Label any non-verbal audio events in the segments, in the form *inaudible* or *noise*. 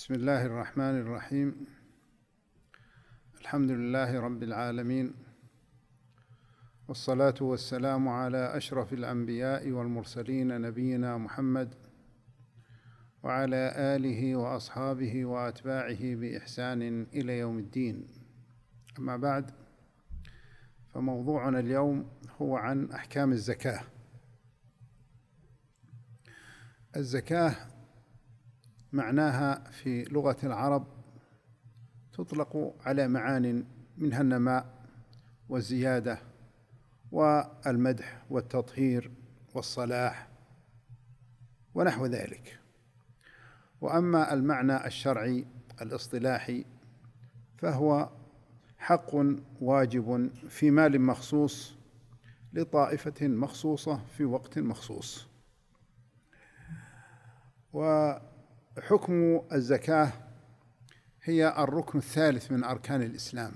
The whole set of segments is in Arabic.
بسم الله الرحمن الرحيم الحمد لله رب العالمين والصلاه والسلام على اشرف الانبياء والمرسلين نبينا محمد وعلى اله واصحابه واتباعه باحسان الى يوم الدين اما بعد فموضوعنا اليوم هو عن احكام الزكاه الزكاه معناها في لغة العرب تطلق على معان منها النماء والزيادة والمدح والتطهير والصلاح ونحو ذلك وأما المعنى الشرعي الاصطلاحي فهو حق واجب في مال مخصوص لطائفة مخصوصة في وقت مخصوص و حكم الزكاة هي الركن الثالث من أركان الإسلام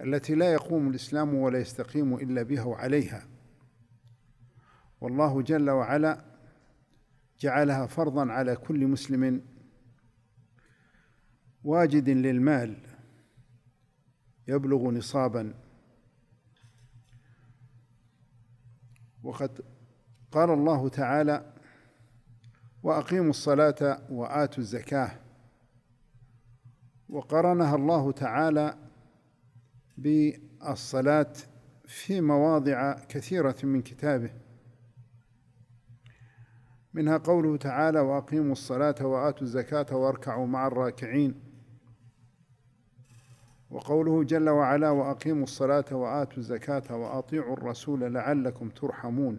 التي لا يقوم الإسلام ولا يستقيم إلا بها وعليها والله جل وعلا جعلها فرضا على كل مسلم واجد للمال يبلغ نصابا وقد قال الله تعالى واقيموا الصلاه واتوا الزكاه وقرنها الله تعالى بالصلاه في مواضع كثيره من كتابه منها قوله تعالى واقيموا الصلاه واتوا الزكاه واركعوا مع الراكعين وقوله جل وعلا واقيموا الصلاه واتوا الزكاه واطيعوا الرسول لعلكم ترحمون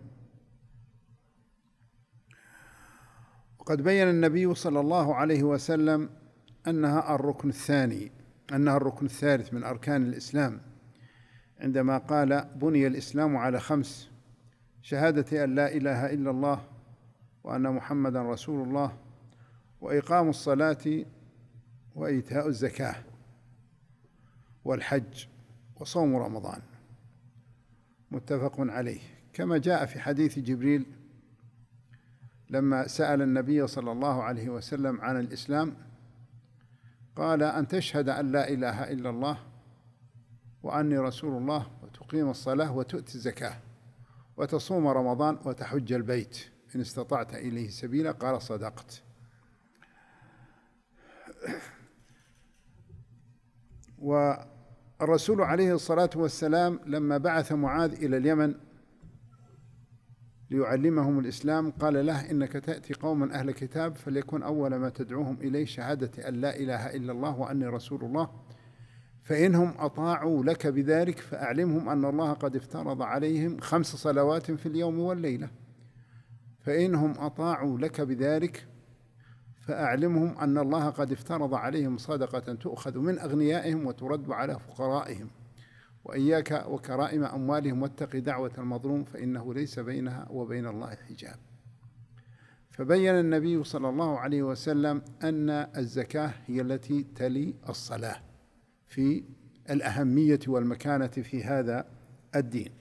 وقد بين النبي صلى الله عليه وسلم انها الركن الثاني انها الركن الثالث من اركان الاسلام عندما قال بني الاسلام على خمس شهاده ان لا اله الا الله وان محمدا رسول الله واقام الصلاه وايتاء الزكاه والحج وصوم رمضان متفق عليه كما جاء في حديث جبريل لما سأل النبي صلى الله عليه وسلم عن الإسلام قال أن تشهد أن لا إله إلا الله وأني رسول الله وتقيم الصلاة وتؤتي الزكاة وتصوم رمضان وتحج البيت إن استطعت إليه سبيلا قال صدقت والرسول عليه الصلاة والسلام لما بعث معاذ إلى اليمن ليعلمهم الإسلام قال له إنك تأتي قوما أهل كتاب فليكن أول ما تدعوهم إليه شهادة أن لا إله إلا الله وأني رسول الله فإنهم أطاعوا لك بذلك فأعلمهم أن الله قد افترض عليهم خمس صلوات في اليوم والليلة فإنهم أطاعوا لك بذلك فأعلمهم أن الله قد افترض عليهم صدقة تؤخذ من أغنيائهم وترد على فقرائهم وإياك وكرائم أموالهم واتق دعوة المظلوم فإنه ليس بينها وبين الله حجاب فبين النبي صلى الله عليه وسلم أن الزكاة هي التي تلي الصلاة في الأهمية والمكانة في هذا الدين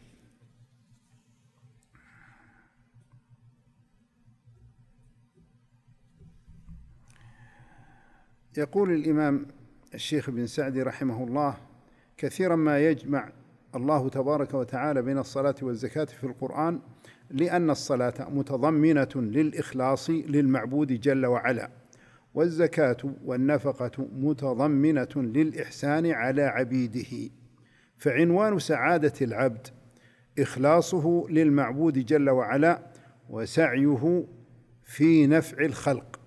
يقول الإمام الشيخ بن سعدي رحمه الله كثيرا ما يجمع الله تبارك وتعالى بين الصلاة والزكاة في القرآن لأن الصلاة متضمنة للإخلاص للمعبود جل وعلا والزكاة والنفقة متضمنة للإحسان على عبيده فعنوان سعادة العبد إخلاصه للمعبود جل وعلا وسعيه في نفع الخلق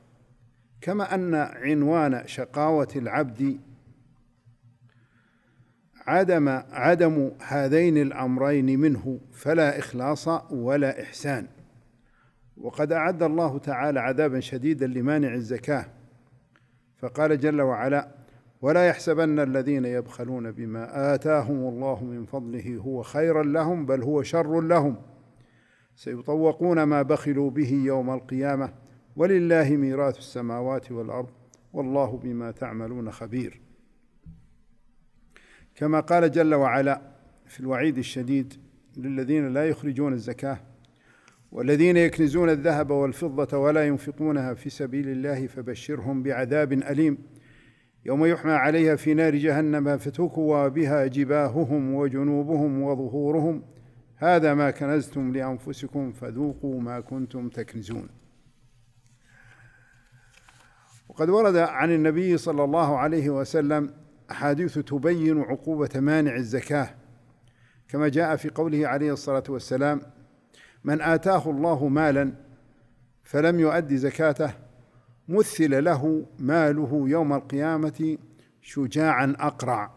كما أن عنوان شقاوة العبد عدم عدم هذين الامرين منه فلا اخلاص ولا احسان وقد اعد الله تعالى عذابا شديدا لمانع الزكاه فقال جل وعلا ولا يحسبن الذين يبخلون بما اتاهم الله من فضله هو خيرا لهم بل هو شر لهم سيطوقون ما بخلوا به يوم القيامه ولله ميراث السماوات والارض والله بما تعملون خبير كما قال جل وعلا في الوعيد الشديد للذين لا يخرجون الزكاه والذين يكنزون الذهب والفضة ولا ينفقونها في سبيل الله فبشرهم بعذاب أليم يوم يحمى عليها في نار جهنم فتكوى بها جباههم وجنوبهم وظهورهم هذا ما كنزتم لأنفسكم فذوقوا ما كنتم تكنزون وقد ورد عن النبي صلى الله عليه وسلم أحاديث تبين عقوبة مانع الزكاة كما جاء في قوله عليه الصلاة والسلام من آتاه الله مالا فلم يؤد زكاته مثل له ماله يوم القيامة شجاعا أقرع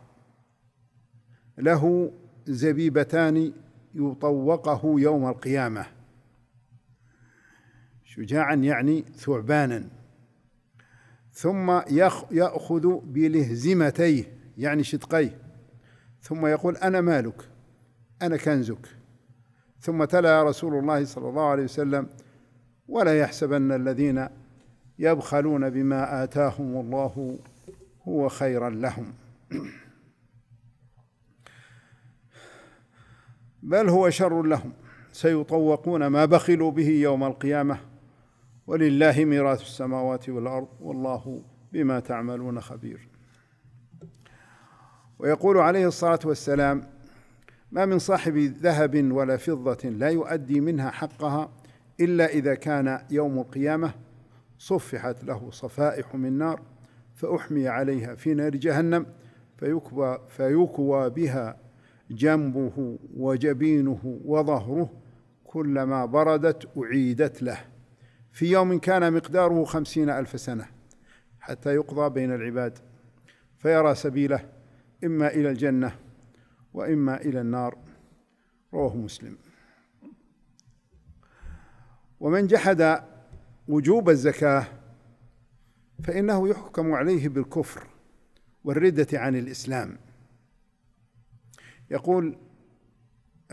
له زبيبتان يطوقه يوم القيامة شجاعا يعني ثعبانا ثم يأخذ بلهزمتيه يعني شدقيه ثم يقول أنا مالك أنا كنزك ثم تلا رسول الله صلى الله عليه وسلم ولا يحسبن الذين يبخلون بما آتاهم الله هو خيرا لهم بل هو شر لهم سيطوقون ما بخلوا به يوم القيامه ولله ميراث السماوات والارض والله بما تعملون خبير ويقول عليه الصلاه والسلام ما من صاحب ذهب ولا فضه لا يؤدي منها حقها الا اذا كان يوم القيامه صفحت له صفائح من نار فاحمي عليها في نار جهنم فيكوى, فيكوى بها جنبه وجبينه وظهره كلما بردت اعيدت له في يوم كان مقداره خمسين ألف سنة حتى يقضى بين العباد فيرى سبيله إما إلى الجنة وإما إلى النار رواه مسلم ومن جحد وجوب الزكاة فإنه يحكم عليه بالكفر والردة عن الإسلام يقول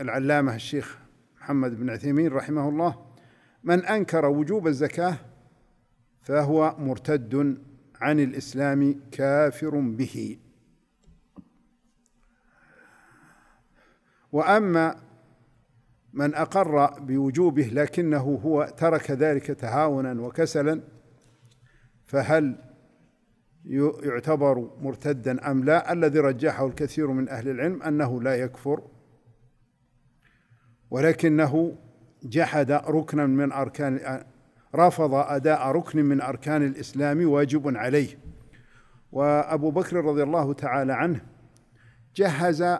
العلامة الشيخ محمد بن عثيمين رحمه الله من انكر وجوب الزكاه فهو مرتد عن الاسلام كافر به واما من اقر بوجوبه لكنه هو ترك ذلك تهاونا وكسلا فهل يعتبر مرتدا ام لا الذي رجحه الكثير من اهل العلم انه لا يكفر ولكنه جحد ركنا من أركان رفض أداء ركن من أركان الإسلام واجب عليه وأبو بكر رضي الله تعالى عنه جهز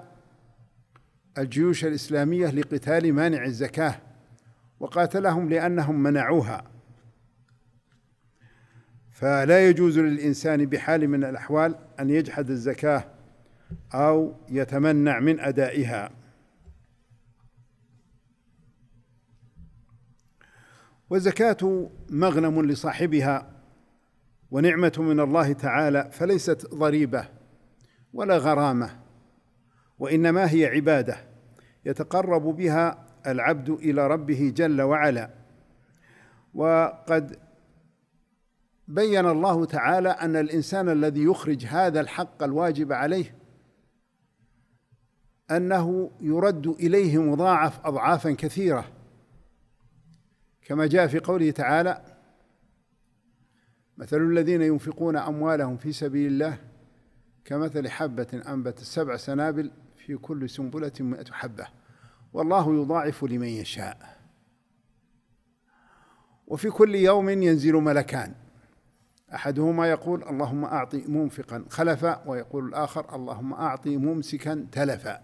الجيوش الإسلامية لقتال مانع الزكاة وقاتلهم لأنهم منعوها فلا يجوز للإنسان بحال من الأحوال أن يجحد الزكاة أو يتمنع من أدائها والزكاة مغنم لصاحبها ونعمة من الله تعالى فليست ضريبة ولا غرامة وإنما هي عبادة يتقرب بها العبد إلى ربه جل وعلا وقد بين الله تعالى أن الإنسان الذي يخرج هذا الحق الواجب عليه أنه يرد إليه مضاعف أضعافا كثيرة كما جاء في قوله تعالى مثل الذين ينفقون أموالهم في سبيل الله كمثل حبة أنبت سبع سنابل في كل سنبلة مئة حبة والله يضاعف لمن يشاء وفي كل يوم ينزل ملكان احدهما يقول اللهم اعطي منفقا خلفا ويقول الاخر اللهم اعطي ممسكا تلفا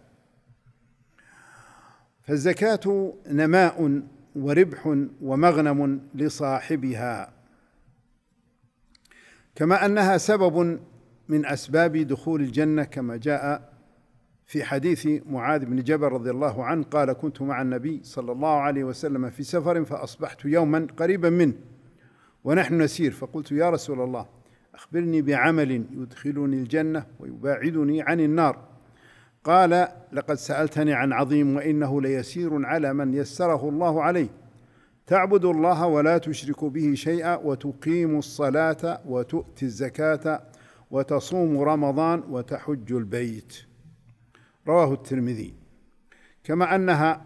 فالزكاه نماء وربح ومغنم لصاحبها كما انها سبب من اسباب دخول الجنه كما جاء في حديث معاذ بن جبل رضي الله عنه قال كنت مع النبي صلى الله عليه وسلم في سفر فاصبحت يوما قريبا منه ونحن نسير فقلت يا رسول الله اخبرني بعمل يدخلني الجنه ويباعدني عن النار قال لقد سألتني عن عظيم وإنه ليسير على من يسره الله عليه تعبد الله ولا تشرك به شيئا وتقيم الصلاة وتؤتي الزكاة وتصوم رمضان وتحج البيت رواه الترمذي كما أنها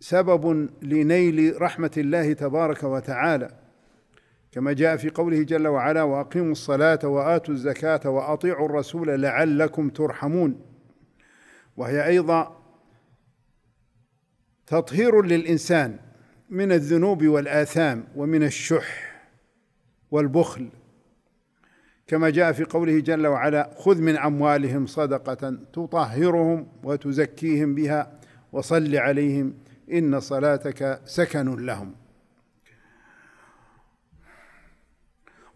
سبب لنيل رحمة الله تبارك وتعالى كما جاء في قوله جل وعلا وأقيموا الصلاة وآتوا الزكاة وأطيعوا الرسول لعلكم ترحمون وهي ايضا تطهير للانسان من الذنوب والاثام ومن الشح والبخل كما جاء في قوله جل وعلا خذ من اموالهم صدقه تطهرهم وتزكيهم بها وصل عليهم ان صلاتك سكن لهم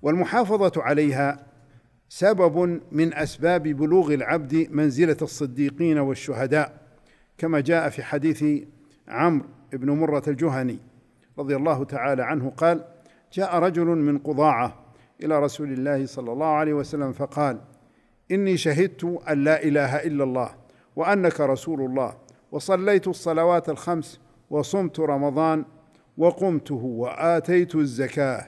والمحافظه عليها سبب من اسباب بلوغ العبد منزله الصديقين والشهداء كما جاء في حديث عمرو بن مره الجهني رضي الله تعالى عنه قال جاء رجل من قضاعه الى رسول الله صلى الله عليه وسلم فقال اني شهدت ان لا اله الا الله وانك رسول الله وصليت الصلوات الخمس وصمت رمضان وقمته واتيت الزكاه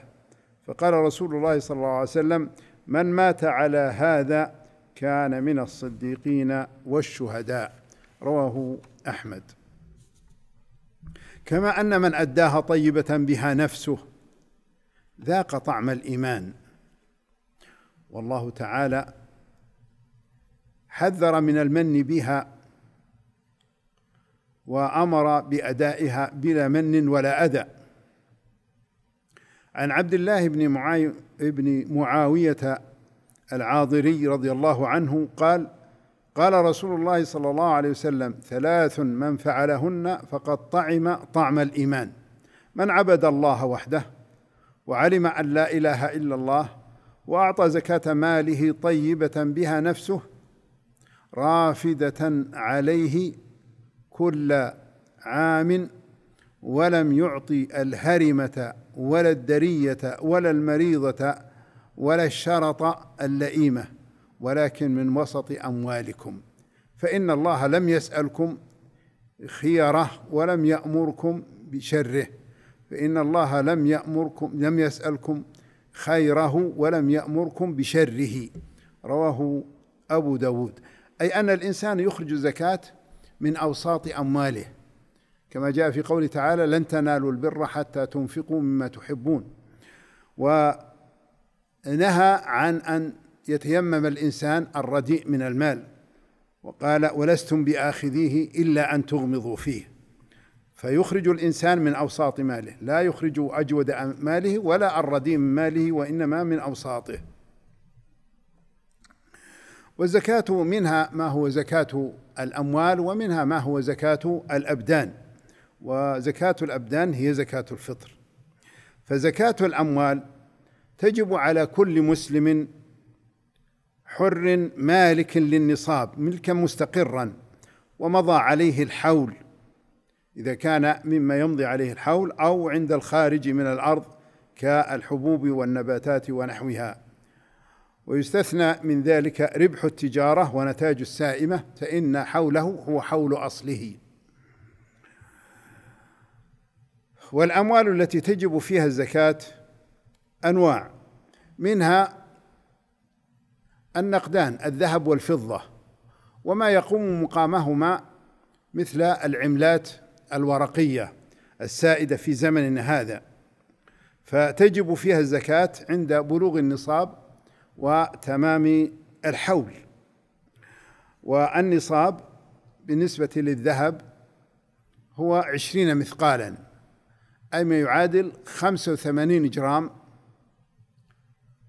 فقال رسول الله صلى الله عليه وسلم من مات على هذا كان من الصديقين والشهداء رواه احمد كما ان من اداها طيبه بها نفسه ذاق طعم الايمان والله تعالى حذر من المن بها وامر بادائها بلا من ولا اذى عن عبد الله بن معاي بن معاوية العاضري رضي الله عنه قال قال رسول الله صلى الله عليه وسلم ثلاث من فعلهن فقد طعم طعم الإيمان من عبد الله وحده وعلم أن لا إله إلا الله وأعطى زكاة ماله طيبة بها نفسه رافدة عليه كل عام ولم يعطي الهرمة ولا الدرية ولا المريضة ولا الشرط اللئيمة ولكن من وسط أموالكم فإن الله لم يسألكم خيره ولم يأمركم بشره فإن الله لم يأمركم لم يسألكم خيره ولم يأمركم بشره رواه أبو داود أي أن الإنسان يخرج الزكاة من أوساط أمواله كما جاء في قوله تعالى لن تنالوا البر حتى تنفقوا مما تحبون ونهى عن أن يتيمم الإنسان الرديء من المال وقال ولستم بآخذيه إلا أن تغمضوا فيه فيخرج الإنسان من أوساط ماله لا يخرج أجود ماله ولا الرديء من ماله وإنما من أوساطه والزكاة منها ما هو زكاة الأموال ومنها ما هو زكاة الأبدان وزكاة الأبدان هي زكاة الفطر فزكاة الأموال تجب على كل مسلم حر مالك للنصاب ملكا مستقرا ومضى عليه الحول إذا كان مما يمضي عليه الحول أو عند الخارج من الأرض كالحبوب والنباتات ونحوها ويستثنى من ذلك ربح التجارة ونتاج السائمة فإن حوله هو حول أصله والأموال التي تجب فيها الزكاة أنواع منها النقدان الذهب والفضة وما يقوم مقامهما مثل العملات الورقية السائدة في زمننا هذا فتجب فيها الزكاة عند بلوغ النصاب وتمام الحول والنصاب بالنسبة للذهب هو عشرين مثقالا أي ما يعادل 85 جرام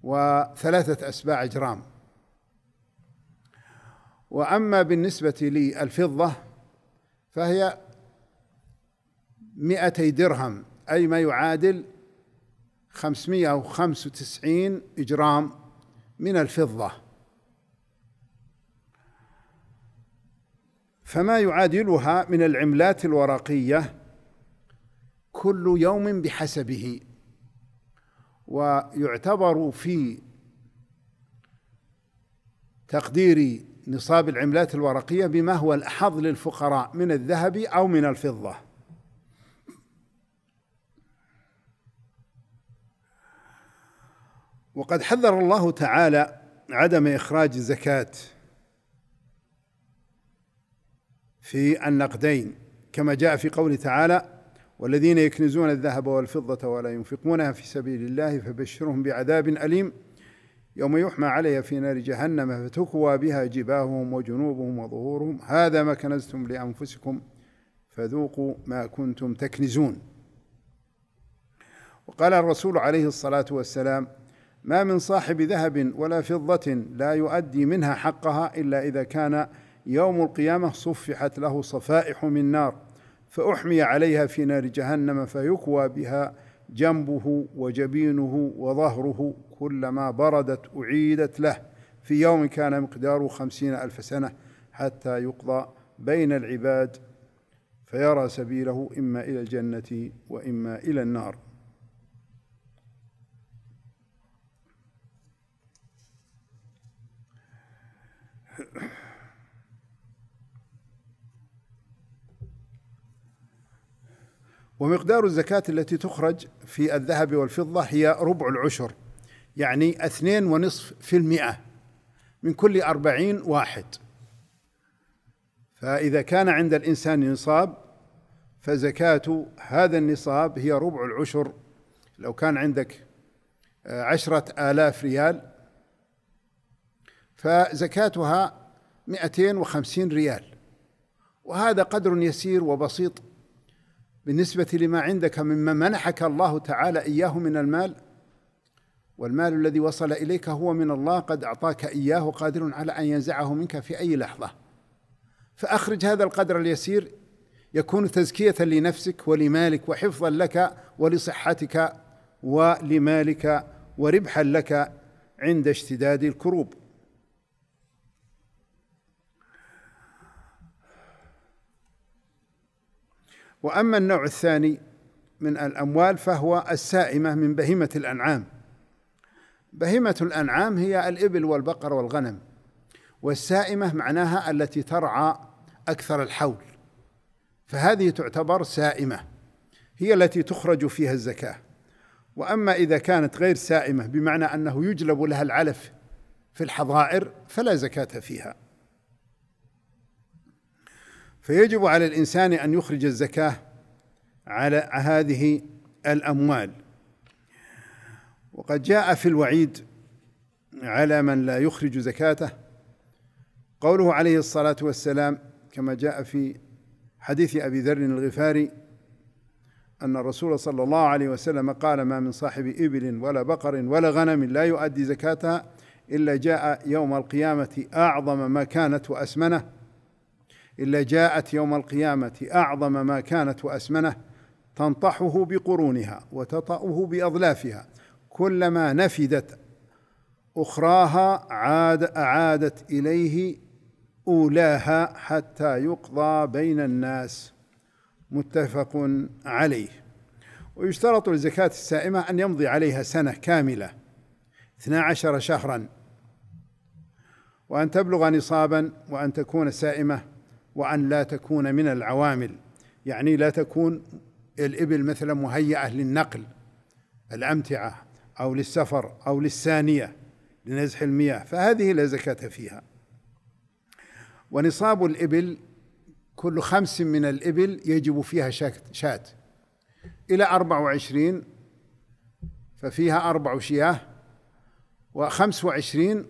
وثلاثة أسباع جرام وأما بالنسبة للفضة فهي 200 درهم أي ما يعادل 595 جرام من الفضة فما يعادلها من العملات الورقيه كل يوم بحسبه ويعتبر في تقدير نصاب العملات الورقية بما هو الأحظ للفقراء من الذهب أو من الفضة وقد حذر الله تعالى عدم إخراج الزكاة في النقدين كما جاء في قوله تعالى والذين يكنزون الذهب والفضة ولا ينفقونها في سبيل الله فبشرهم بعذاب أليم يوم يحمى عليها في نار جهنم فتكوى بها جباههم وجنوبهم وظهورهم هذا ما كنزتم لأنفسكم فذوقوا ما كنتم تكنزون وقال الرسول عليه الصلاة والسلام ما من صاحب ذهب ولا فضة لا يؤدي منها حقها إلا إذا كان يوم القيامة صفحت له صفائح من نار فأحمي عليها في نار جهنم فيكوى بها جنبه وجبينه وظهره كلما بردت أعيدت له في يوم كان مقداره خمسين ألف سنة حتى يقضى بين العباد فيرى سبيله إما إلى الجنة وإما إلى النار Yeah. ومقدار الزكاة التي تخرج في الذهب والفضة هي ربع العشر يعني اثنين ونصف في المئة من كل أربعين واحد فإذا كان عند الإنسان نصاب فزكاة هذا النصاب هي ربع العشر لو كان عندك آه، عشرة آلاف ريال فزكاتها وخمسين ريال وهذا قدر يسير وبسيط بالنسبة لما عندك مما منحك الله تعالى إياه من المال والمال الذي وصل إليك هو من الله قد أعطاك إياه قادر على أن ينزعه منك في أي لحظة فأخرج هذا القدر اليسير يكون تزكية لنفسك ولمالك وحفظا لك ولصحتك ولمالك وربحا لك عند اشتداد الكروب واما النوع الثاني من الاموال فهو السائمه من بهيمه الانعام بهيمه الانعام هي الابل والبقر والغنم والسائمه معناها التي ترعى اكثر الحول فهذه تعتبر سائمه هي التي تخرج فيها الزكاه واما اذا كانت غير سائمه بمعنى انه يجلب لها العلف في الحظائر فلا زكاه فيها فيجب على الإنسان أن يخرج الزكاة على هذه الأموال وقد جاء في الوعيد على من لا يخرج زكاته قوله عليه الصلاة والسلام كما جاء في حديث أبي ذر الغفاري أن الرسول صلى الله عليه وسلم قال ما من صاحب إبل ولا بقر ولا غنم لا يؤدي زكاتها إلا جاء يوم القيامة أعظم ما كانت وأسمنه إلا جاءت يوم القيامة أعظم ما كانت وأسمنه تنطحه بقرونها وتطأه بأظلافها كلما نفدت أخراها عاد أعادت إليه أولاها حتى يقضى بين الناس متفق عليه ويشترط للزكاة السائمة أن يمضي عليها سنة كاملة 12 شهرا وأن تبلغ نصابا وأن تكون سائمة وأن لا تكون من العوامل يعني لا تكون الإبل مثلا مهيئة للنقل الأمتعة أو للسفر أو للسانيه لنزح المياه فهذه لا زكاة فيها ونصاب الإبل كل خمس من الإبل يجب فيها شاة إلى أربع وعشرين ففيها أربع شياه وخمس وعشرين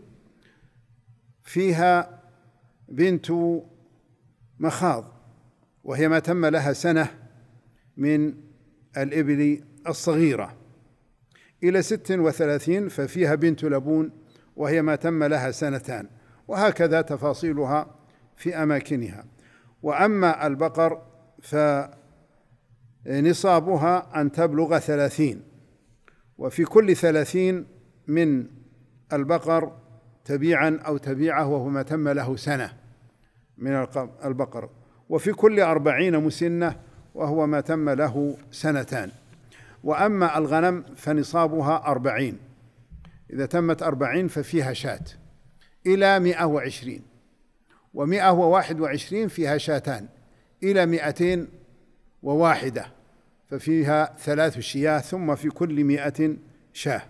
فيها بنت مخاض وهي ما تم لها سنة من الإبل الصغيرة إلى ست وثلاثين ففيها بنت لبون وهي ما تم لها سنتان وهكذا تفاصيلها في أماكنها وأما البقر فنصابها أن تبلغ ثلاثين وفي كل ثلاثين من البقر تبيعا أو تبيعه وهو ما تم له سنة من البقر وفي كل أربعين مسنة وهو ما تم له سنتان وأما الغنم فنصابها أربعين إذا تمت أربعين ففيها شاة إلى مئة وعشرين ومئة وواحد وعشرين فيها شاتان إلى مئتين وواحدة ففيها ثلاث شياه ثم في كل مئة شاه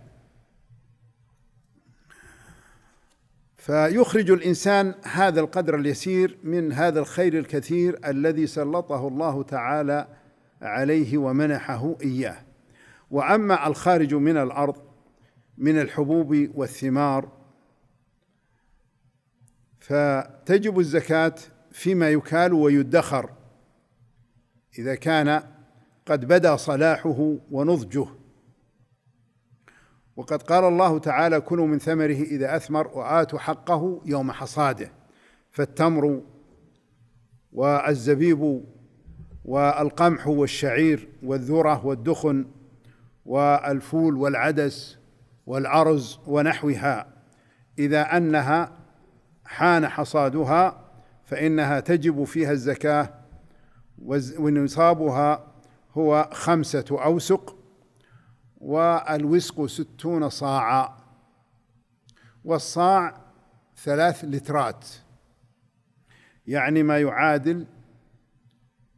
فيخرج الانسان هذا القدر اليسير من هذا الخير الكثير الذي سلطه الله تعالى عليه ومنحه اياه واما الخارج من الارض من الحبوب والثمار فتجب الزكاه فيما يكال ويدخر اذا كان قد بدا صلاحه ونضجه وقد قال الله تعالى كلوا من ثمره إذا أثمر وآتوا حقه يوم حصاده فالتمر والزبيب والقمح والشعير والذرة والدخن والفول والعدس والأرز ونحوها إذا أنها حان حصادها فإنها تجب فيها الزكاة ونصابها هو خمسة أوسق والوسق ستون صاعا والصاع ثلاث لترات يعني ما يعادل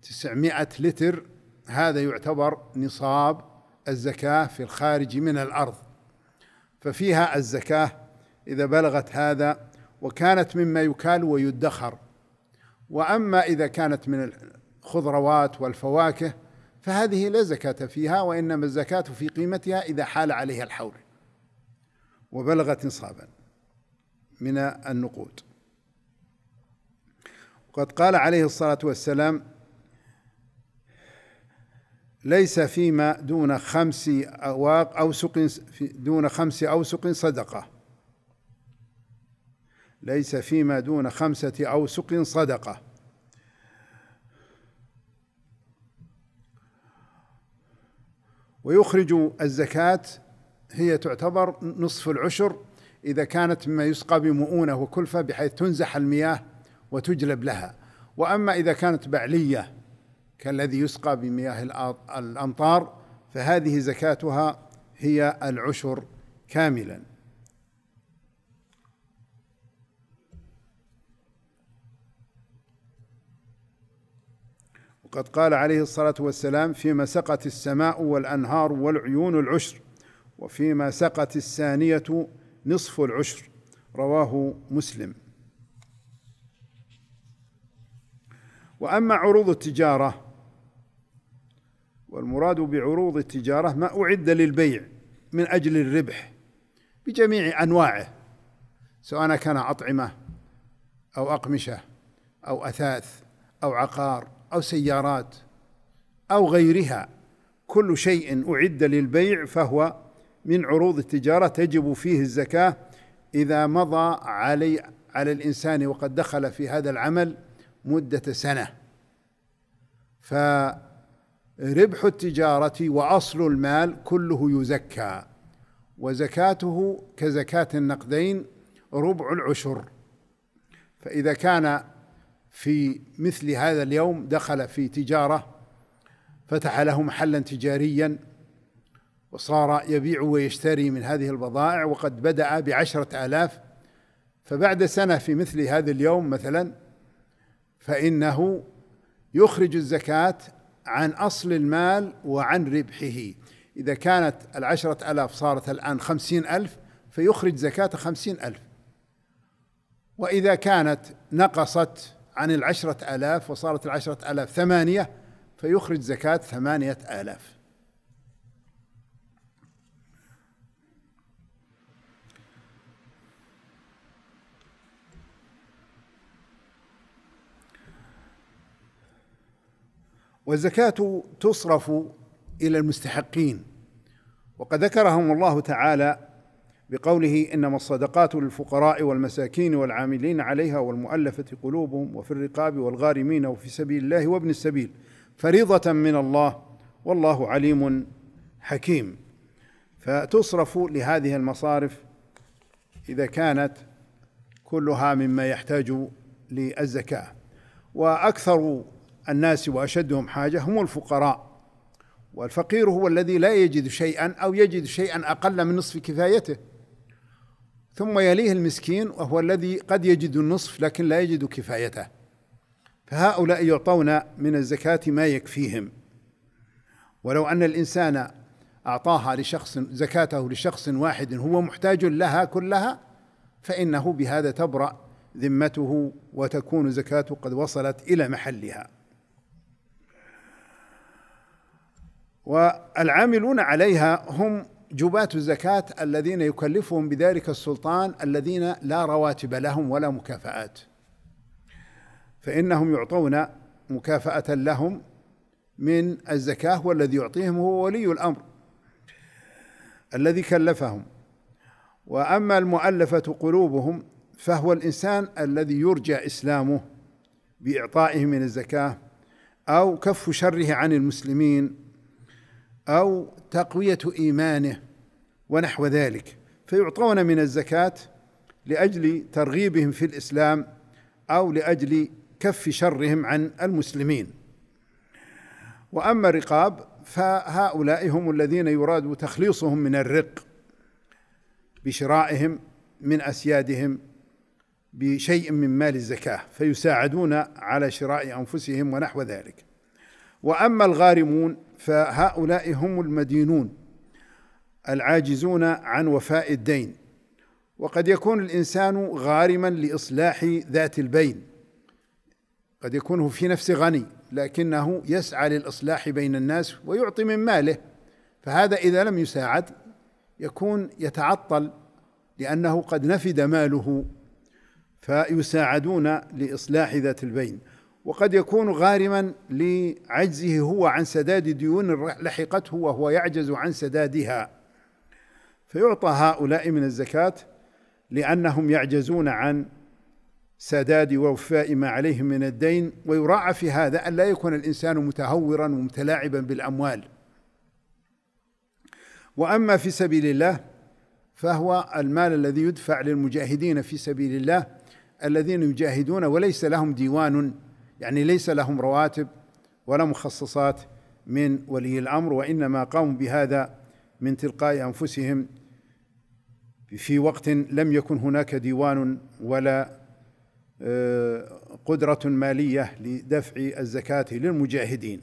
تسعمائة لتر هذا يعتبر نصاب الزكاة في الخارج من الأرض ففيها الزكاة إذا بلغت هذا وكانت مما يكال ويدخر وأما إذا كانت من الخضروات والفواكه فهذه لا زكاة فيها وإنما الزكاة في قيمتها إذا حال عليها الحول وبلغت نصابا من النقود وقد قال عليه الصلاة والسلام ليس فيما دون خمس أواق أو سق دون خمس أوسق صدقة ليس فيما دون خمسة أوسق صدقة ويخرج الزكاة هي تعتبر نصف العشر إذا كانت مما يسقى بمؤونة وكلفة بحيث تنزح المياه وتجلب لها وأما إذا كانت بعلية كالذي يسقى بمياه الأمطار فهذه زكاتها هي العشر كاملاً قد قال عليه الصلاة والسلام فيما سقت السماء والأنهار والعيون العشر وفيما سقت الثانية نصف العشر رواه مسلم واما عروض التجاره والمراد بعروض التجاره ما اعد للبيع من اجل الربح بجميع انواعه سواء كان اطعمه او اقمشه او اثاث او عقار أو سيارات أو غيرها كل شيء أعد للبيع فهو من عروض التجارة تجب فيه الزكاة إذا مضى علي على الإنسان وقد دخل في هذا العمل مدة سنة فربح التجارة وأصل المال كله يزكى وزكاته كزكاة النقدين ربع العشر فإذا كان في مثل هذا اليوم دخل في تجاره فتح له محلا تجاريا وصار يبيع ويشتري من هذه البضائع وقد بدأ بعشرة آلاف فبعد سنة في مثل هذا اليوم مثلا فإنه يخرج الزكاة عن أصل المال وعن ربحه إذا كانت العشرة ألاف صارت الآن خمسين ألف فيخرج زكاة خمسين ألف وإذا كانت نقصت عن العشرة آلاف وصارت العشرة آلاف ثمانية فيخرج زكاة ثمانية آلاف والزكاة تصرف إلى المستحقين وقد ذكرهم الله تعالى بقوله انما الصدقات للفقراء والمساكين والعاملين عليها والمؤلفه قلوبهم وفي الرقاب والغارمين وفي سبيل الله وابن السبيل فريضه من الله والله عليم حكيم فتصرف لهذه المصارف اذا كانت كلها مما يحتاج للزكاه واكثر الناس واشدهم حاجه هم الفقراء والفقير هو الذي لا يجد شيئا او يجد شيئا اقل من نصف كفايته ثم يليه المسكين وهو الذي قد يجد النصف لكن لا يجد كفايته فهؤلاء يعطون من الزكاة ما يكفيهم ولو أن الإنسان أعطاها لشخص زكاته لشخص واحد هو محتاج لها كلها فإنه بهذا تبرأ ذمته وتكون زكاته قد وصلت إلى محلها والعاملون عليها هم جباة الزكاة الذين يكلفهم بذلك السلطان الذين لا رواتب لهم ولا مكافآت فإنهم يعطون مكافأة لهم من الزكاة والذي يعطيهم هو ولي الأمر الذي كلفهم وأما المؤلفة قلوبهم فهو الإنسان الذي يرجى إسلامه بإعطائه من الزكاة أو كف شره عن المسلمين أو تقوية إيمانه ونحو ذلك فيعطون من الزكاة لأجل ترغيبهم في الإسلام أو لأجل كف شرهم عن المسلمين وأما الرقاب فهؤلاء هم الذين يراد تخليصهم من الرق بشرائهم من أسيادهم بشيء من مال الزكاة فيساعدون على شراء أنفسهم ونحو ذلك وأما الغارمون فهؤلاء هم المدينون العاجزون عن وفاء الدين وقد يكون الانسان غارما لاصلاح ذات البين قد يكون في نفسه غني لكنه يسعى للاصلاح بين الناس ويعطي من ماله فهذا اذا لم يساعد يكون يتعطل لانه قد نفد ماله فيساعدون لاصلاح ذات البين وقد يكون غارما لعجزه هو عن سداد ديون لحقته وهو يعجز عن سدادها فيعطى هؤلاء من الزكاة لأنهم يعجزون عن سداد ووفاء ما عليهم من الدين ويراعى في هذا أن لا يكون الإنسان متهورا ومتلاعبا بالأموال وأما في سبيل الله فهو المال الذي يدفع للمجاهدين في سبيل الله الذين يجاهدون وليس لهم ديوان يعني ليس لهم رواتب ولا مخصصات من ولي الامر وانما قاموا بهذا من تلقاء انفسهم في وقت لم يكن هناك ديوان ولا آه، قدرة مالية لدفع الزكاة للمجاهدين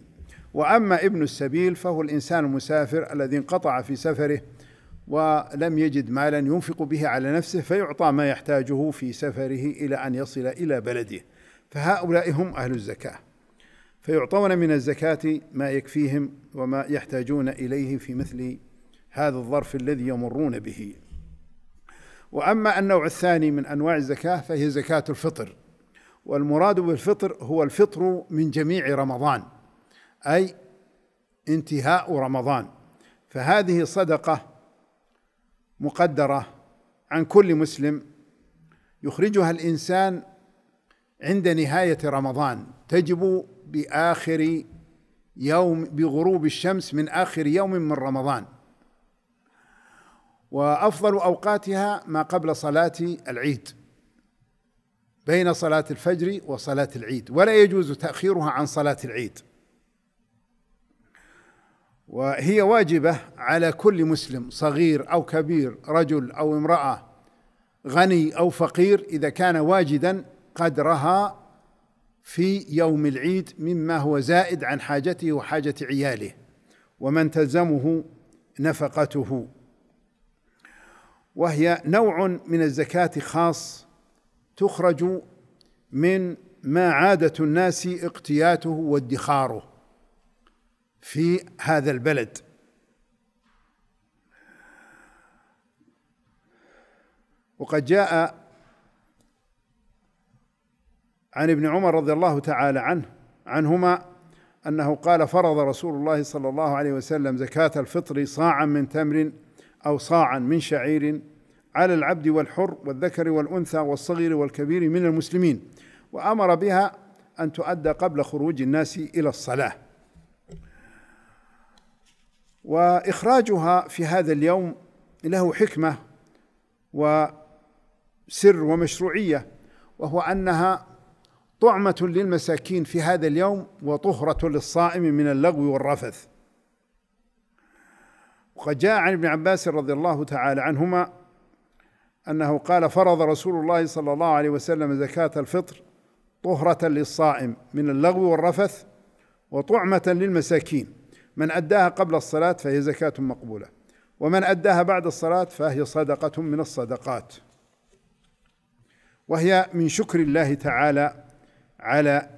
وأما ابن السبيل فهو الإنسان المسافر الذي انقطع في سفره ولم يجد مالا ينفق به على نفسه فيعطى ما يحتاجه في سفره إلى أن يصل إلى بلده فهؤلاء هم أهل الزكاة فيعطون من الزكاة ما يكفيهم وما يحتاجون إليه في مثل هذا الظرف الذي يمرون به وأما النوع الثاني من أنواع الزكاة فهي زكاة الفطر والمراد بالفطر هو الفطر من جميع رمضان أي انتهاء رمضان فهذه صدقة مقدرة عن كل مسلم يخرجها الإنسان عند نهاية رمضان تجب بآخر يوم بغروب الشمس من آخر يوم من رمضان وأفضل أوقاتها ما قبل صلاة العيد بين صلاة الفجر وصلاة العيد ولا يجوز تأخيرها عن صلاة العيد وهي واجبة على كل مسلم صغير أو كبير رجل أو امرأة غني أو فقير إذا كان واجدا قدرها في يوم العيد مما هو زائد عن حاجته وحاجة عياله ومن تلزمه نفقته وهي نوع من الزكاة خاص تخرج من ما عادة الناس اقتياته وادخاره في هذا البلد وقد جاء عن ابن عمر رضي الله تعالى عنه عنهما انه قال فرض رسول الله صلى الله عليه وسلم زكاة الفطر صاعا من تمر او صاعا من شعير على العبد والحر والذكر والانثى والصغير والكبير من المسلمين وامر بها ان تؤدى قبل خروج الناس الى الصلاه واخراجها في هذا اليوم له حكمه وسر ومشروعيه وهو انها طعمة للمساكين في هذا اليوم وطهرة للصائم من اللغو والرفث وقد جاء عن ابن عباس رضي الله تعالى عنهما أنه قال فرض رسول الله صلى الله عليه وسلم زكاة الفطر طهرة للصائم من اللغو والرفث وطعمة للمساكين من أداها قبل الصلاة فهي زكاة مقبولة ومن أداها بعد الصلاة فهي صدقة من الصدقات وهي من شكر الله تعالى على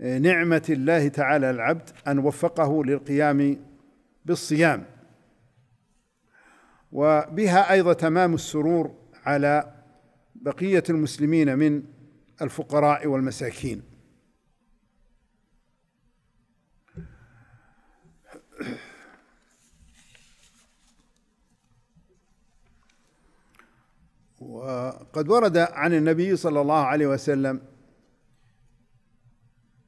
نعمة الله تعالى العبد أن وفقه للقيام بالصيام وبها أيضا تمام السرور على بقية المسلمين من الفقراء والمساكين وقد ورد عن النبي صلى الله عليه وسلم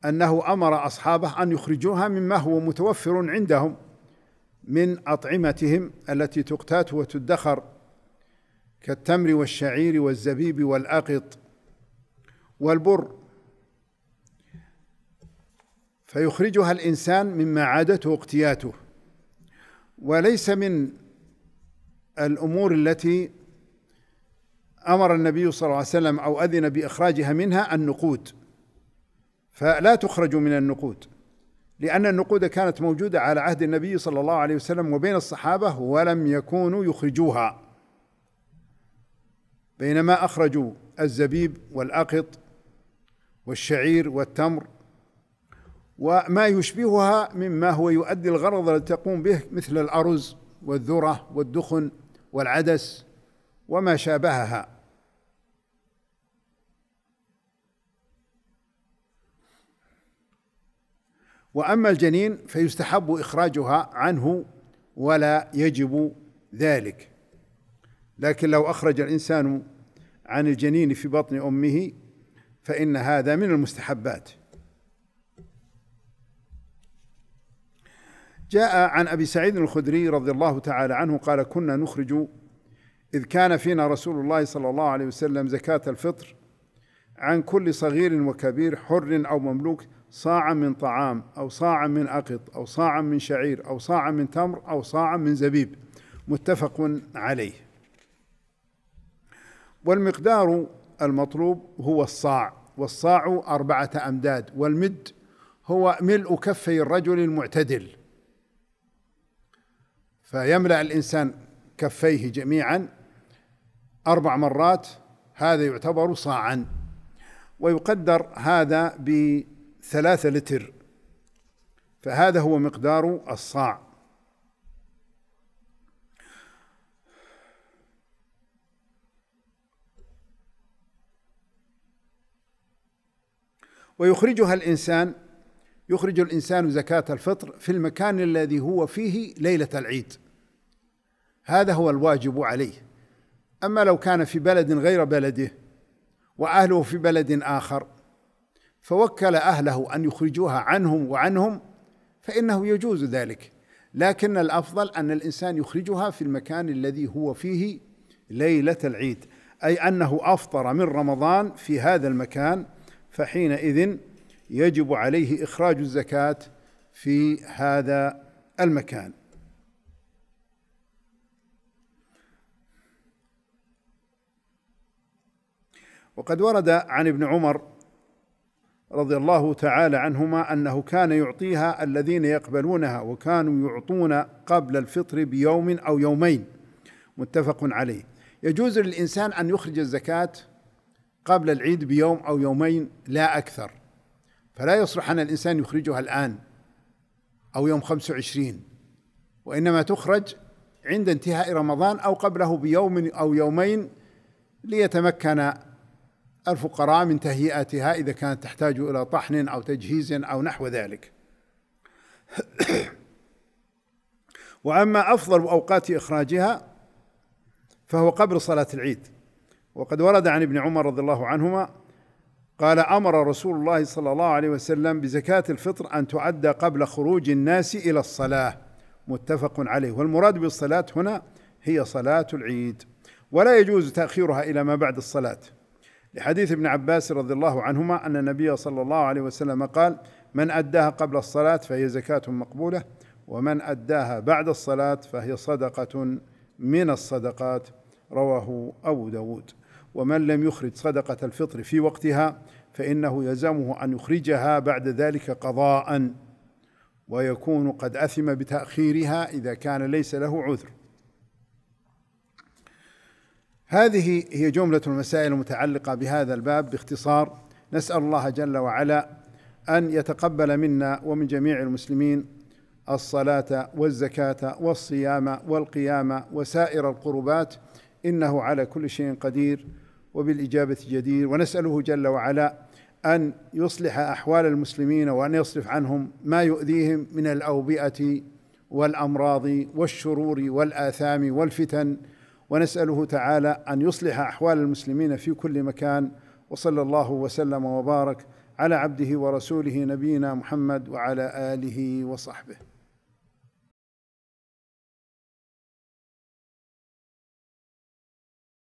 أنه أمر أصحابه أن يخرجوها مما هو متوفر عندهم من أطعمتهم التي تقتات وتدخر كالتمر والشعير والزبيب والأقط والبر فيخرجها الإنسان مما عادته اقتياته وليس من الأمور التي أمر النبي صلى الله عليه وسلم أو أذن بإخراجها منها النقود فلا تخرج من النقود لأن النقود كانت موجودة على عهد النبي صلى الله عليه وسلم وبين الصحابة ولم يكونوا يخرجوها بينما أخرجوا الزبيب والأقط والشعير والتمر وما يشبهها مما هو يؤدي الغرض الذي تقوم به مثل الأرز والذرة والدخن والعدس وما شابهها واما الجنين فيستحب اخراجها عنه ولا يجب ذلك لكن لو اخرج الانسان عن الجنين في بطن امه فان هذا من المستحبات جاء عن ابي سعيد الخدري رضي الله تعالى عنه قال كنا نخرج اذ كان فينا رسول الله صلى الله عليه وسلم زكاه الفطر عن كل صغير وكبير حر او مملوك صاعا من طعام أو صاعا من أقط أو صاعا من شعير أو صاعا من تمر أو صاعا من زبيب متفق عليه والمقدار المطلوب هو الصاع والصاع أربعة أمداد والمد هو ملء كفي الرجل المعتدل فيملأ الإنسان كفيه جميعا أربع مرات هذا يعتبر صاعا ويقدر هذا ب ثلاثة لتر فهذا هو مقدار الصاع ويخرجها الإنسان يخرج الإنسان زكاة الفطر في المكان الذي هو فيه ليلة العيد هذا هو الواجب عليه أما لو كان في بلد غير بلده وأهله في بلد آخر فوكل أهله أن يخرجوها عنهم وعنهم فإنه يجوز ذلك لكن الأفضل أن الإنسان يخرجها في المكان الذي هو فيه ليلة العيد أي أنه أفطر من رمضان في هذا المكان فحينئذ يجب عليه إخراج الزكاة في هذا المكان وقد ورد عن ابن عمر رضي الله تعالى عنهما انه كان يعطيها الذين يقبلونها وكانوا يعطون قبل الفطر بيوم او يومين متفق عليه يجوز للانسان ان يخرج الزكاه قبل العيد بيوم او يومين لا اكثر فلا يصلح ان الانسان يخرجها الان او يوم 25 وانما تخرج عند انتهاء رمضان او قبله بيوم او يومين ليتمكن الفقراء من تهيئتها إذا كانت تحتاج إلى طحن أو تجهيز أو نحو ذلك *clears throat* وأما أفضل أوقات إخراجها فهو قبل صلاة العيد وقد ورد عن ابن عمر رضي الله عنهما قال امر رسول الله صلى الله عليه وسلم بزكاه الفطر ان تعد قبل خروج الناس الى الصلاه متفق عليه والمراد بالصلاه هنا هي صلاه العيد ولا يجوز تاخيرها الى ما بعد الصلاه لحديث ابن عباس رضي الله عنهما أن النبي صلى الله عليه وسلم قال من أداها قبل الصلاة فهي زكاة مقبولة ومن أداها بعد الصلاة فهي صدقة من الصدقات رواه أبو داود ومن لم يخرج صدقة الفطر في وقتها فإنه يلزمه أن يخرجها بعد ذلك قضاءً ويكون قد أثم بتأخيرها إذا كان ليس له عذر هذه هي جملة المسائل المتعلقة بهذا الباب باختصار نسأل الله جل وعلا أن يتقبل منا ومن جميع المسلمين الصلاة والزكاة والصيام والقيام وسائر القربات إنه على كل شيء قدير وبالإجابة جدير ونسأله جل وعلا أن يصلح أحوال المسلمين وأن يصرف عنهم ما يؤذيهم من الأوبئة والأمراض والشرور والآثام والفتن ونسأله تعالى أن يصلح أحوال المسلمين في كل مكان وصلى الله وسلم وبارك على عبده ورسوله نبينا محمد وعلى آله وصحبه